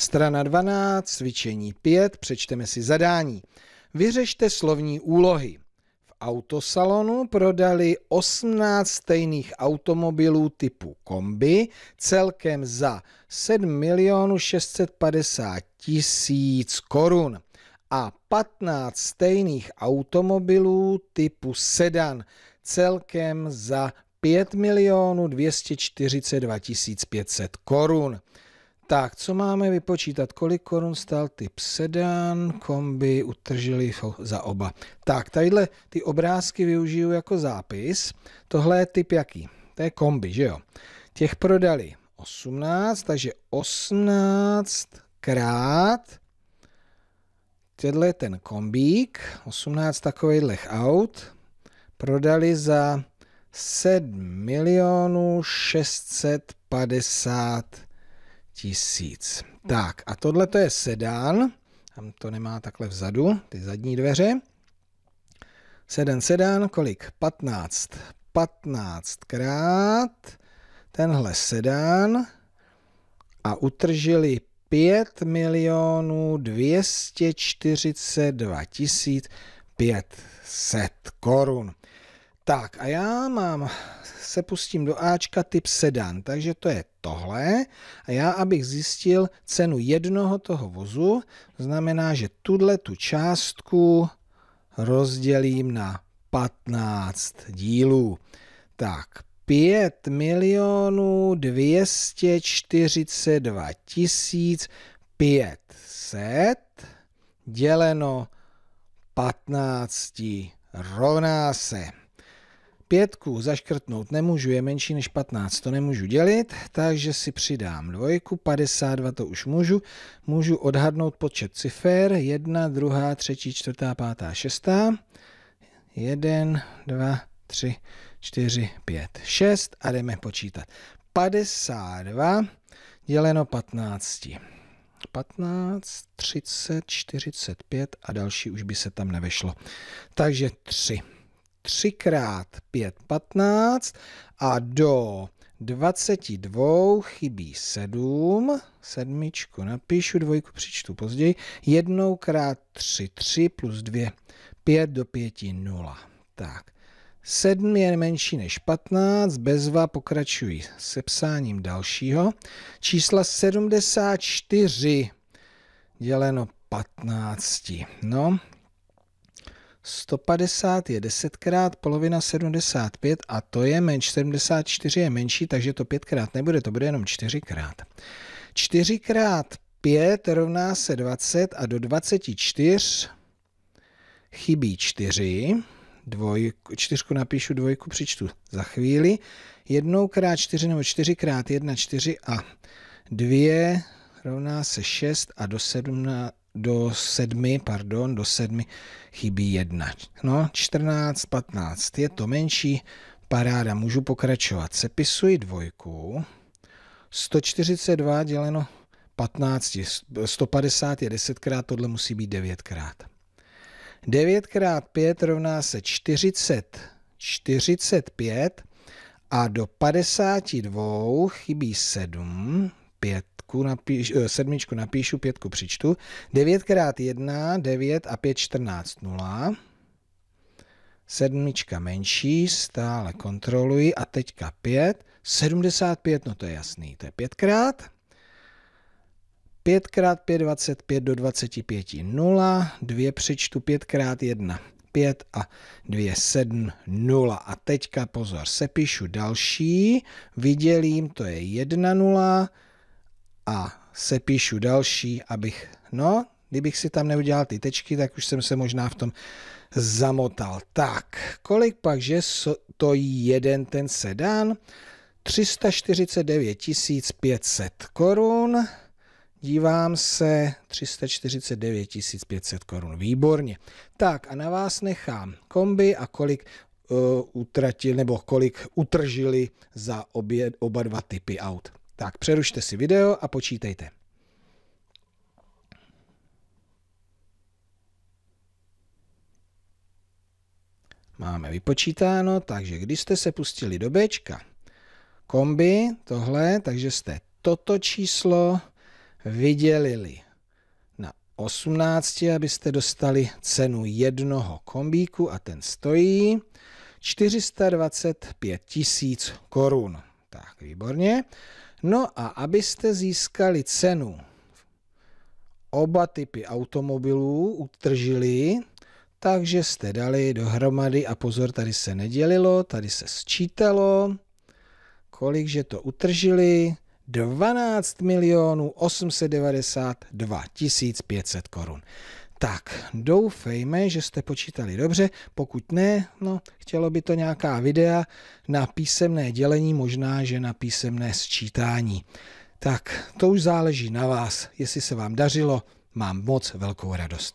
Strana 12, cvičení 5, přečteme si zadání. Vyřešte slovní úlohy. V autosalonu prodali 18 stejných automobilů typu kombi celkem za 7 milionů 650 tisíc korun a 15 stejných automobilů typu sedan celkem za 5 milionů 242 500 korun. Tak, co máme vypočítat? Kolik korun stál typ sedan, kombi, utržili za oba. Tak, tadyhle ty obrázky využiju jako zápis. Tohle je typ jaký? To je kombi, že jo? Těch prodali 18, takže 18 krát tenhle ten kombík, 18 takových aut, prodali za 7 milionů 650 tisíc. Tak a tohle to je sedán, tam to nemá takhle vzadu, ty zadní dveře. Sedan, sedan, kolik? 15. 15 krát tenhle sedan a utržili 5 milionů 242 tisíc 500 korun. Tak a já mám, se pustím do Ačka typ sedan, takže to je tohle. A já, abych zjistil cenu jednoho toho vozu, znamená, že tuhle tu částku rozdělím na 15 dílů. Tak, 5 milionů 242 tisíc 500 děleno 15 rovná se pětku zaškrtnout nemůžu, je menší než 15, to nemůžu dělit, takže si přidám dvojku, 52 to už můžu, můžu odhadnout počet cifer, 1, 2, 3, 4, 5, 6, 1, 2, 3, 4, 5, 6 a jdeme počítat. 52 děleno 15. 15, 30, 45 a další už by se tam nevešlo. Takže 3. 3x 5, 15 a do 22 chybí 7, sedmičku napíšu, dvojku přičtu později, 1 x 3, 3 plus 2, 5 do 5, 0. Tak, 7 je menší než 15, bezva pokračují se psáním dalšího. Čísla 74 děleno 15. No, 150 je 10 krát, polovina 75 a to je menší, 74 je menší, takže to 5 krát nebude, to bude jenom 4 krát. 4 krát 5 rovná se 20 a do 24 chybí 4. Dvojku, čtyřku napíšu, dvojku přičtu za chvíli. Jednou krát 4 nebo 4 krát 1, 4 a 2 rovná se 6 a do 17 do sedmi, pardon, do sedmi chybí jedna. No, 14, 15, je to menší, paráda, můžu pokračovat. Sepisuji dvojku, 142 děleno 15, 150 je 10 krát, tohle musí být 9 krát. 9 krát 5 rovná se 40, 45 a do 52 chybí 7, 5 pětku napíš, eh, sedmičku napíšu, pětku přičtu. 9 x 1, 9 a 5, 14, 0. Sedmička menší, stále kontroluji a teďka 5, 75, no to je jasný, to je pětkrát. 5 x 5, 25 do 25, 0, 2 přičtu, 5 x 1, 5 a 2, 7, 0. A teďka pozor, sepíšu další, vydělím, to je 1, 0, a sepíšu další, abych, no, kdybych si tam neudělal ty tečky, tak už jsem se možná v tom zamotal. Tak, kolik pak, že to jeden ten sedan? 349 500 korun. Dívám se, 349 500 korun, výborně. Tak a na vás nechám kombi a kolik eh, utratil, nebo kolik utržili za obě, oba dva typy aut. Tak přerušte si video a počítejte. Máme vypočítáno, takže když jste se pustili do Bčka, kombi, tohle, takže jste toto číslo vydělili na 18, abyste dostali cenu jednoho kombíku a ten stojí 425 tisíc korun. Tak, výborně. No a abyste získali cenu oba typy automobilů utržili, takže jste dali dohromady a pozor, tady se nedělilo, tady se sčítalo, kolikže to utržili, 12 milionů 892 500 korun. Tak, doufejme, že jste počítali dobře, pokud ne, no, chtělo by to nějaká videa na písemné dělení, možná, že na písemné sčítání. Tak, to už záleží na vás, jestli se vám dařilo, mám moc velkou radost.